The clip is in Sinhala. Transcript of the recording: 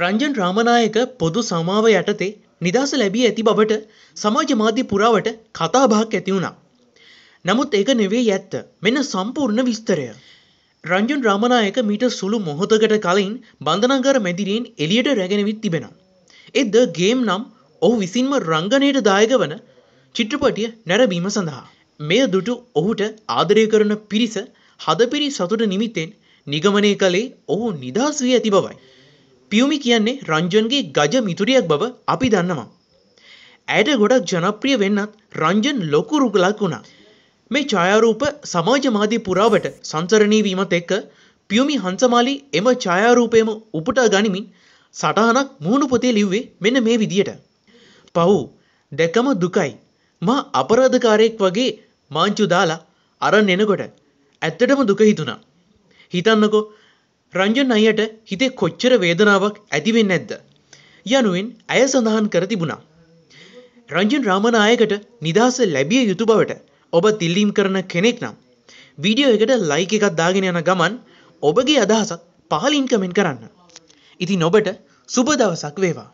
රංජන් රාමනායක පොදු සමාව යටතේ නිදහස ලැබී ඇති බවට සමාජ මාධ්‍ය පුරාවට කතාබහක් ඇති වුණා. නමුත් ඒක නෙවෙයි ඇත්ත. මෙන්න සම්පූර්ණ විස්තරය. රංජන් රාමනායක මීට සුළු මොහොතකට කලින් බන්ධනාගාර මැදිරියෙන් එළියට රැගෙනවිත් තිබෙනවා. ඒ ද ගේම් නම් ඔහු විසින්ම රංගනයට දායක වන චිත්‍රපටිය නැරඹීම සඳහා. මෙය දුටු ඔහුට ආදරය කරන පිරිස හදපිරි සතුට නිමිත්තෙන් නිගමනය කළේ ඔහු නිදහස් වී ඇති බවයි. පියුමි කියන්නේ රංජන්ගේ ගජ මිතුරියක් බව අපි දන්නවා. ඇයට ගොඩක් ජනප්‍රිය වෙන්නත් රංජන් ලොකු රුගලක් වුණා. මේ ඡායාරූප සමාජමාධ්‍ය පුරාවට සංසරණී වීමත් එක්ක පියුමි හංසමාලි එම ඡායාරූපයම උපුටා ගනිමින් සටහනක් මුහුණු පොතේ ලිව්වේ මෙන්න මේ විදියට. පව් දැකම දුකයි. මා අපරාධකාරයෙක් වගේ මාංචු දාලා අරන් එනකොට ඇත්තටම දුක හිතුණා. හිතන්නකෝ රංජන් අයියට හිතේ කොච්චර වේදනාවක් ඇතිවෙන් නැද්ද. යනුවෙන් ඇය සඳහන් කර තිබුණා. රංජන් රාමණයකට නිදහස ලැබිය යුතු බවට ඔබ තිල්ලීම් කරන කෙනෙක් නම්. වීඩියෝ එකට ලයික එකත් දාගෙන යන ගමන් ඔබගේ අදහසක් පහලින් කමෙන්ට් කරන්න. ඉතින් ඔබට සුබ දවසක් වේවා.